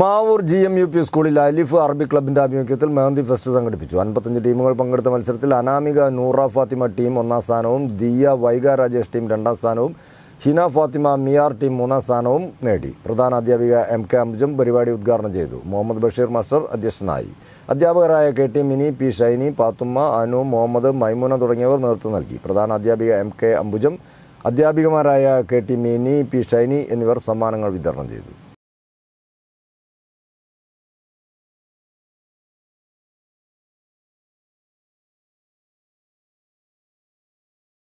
Mavoor G M U P സ്കൂളിൽ അലിഫ് അറബി ക്ലബിന്റെ ആഭിമുഖ്യത്തിൽ മെഹന്തി ഫെസ്റ്റ് സംഘടിപ്പിച്ചു അൻപത്തഞ്ച് ടീമുകൾ പങ്കെടുത്ത മത്സരത്തിൽ അനാമിക നൂറ ഫാത്തിമ ടീം ഒന്നാം സ്ഥാനവും ദിയ വൈഗ രാജേഷ് ടീം രണ്ടാം സ്ഥാനവും ഹിന ഫാത്തിമ മിയാർ ടീം മൂന്നാം സ്ഥാനവും നേടി പ്രധാന അധ്യാപിക എം കെ അംബുജം പരിപാടി ഉദ്ഘാടനം ചെയ്തു മുഹമ്മദ് ബഷീർ മാസ്റ്റർ അധ്യക്ഷനായി അധ്യാപകരായ K T Mini P Shainy Pathumma Anu Muhammad Maimuna തുടങ്ങിയവർ നേതൃത്വം നൽകി പ്രധാന അധ്യാപിക എം കെ അംബുജം അധ്യാപികമാരായ K T Mini P Shainy എന്നിവർ സമ്മാനങ്ങൾ വിതരണം ചെയ്തു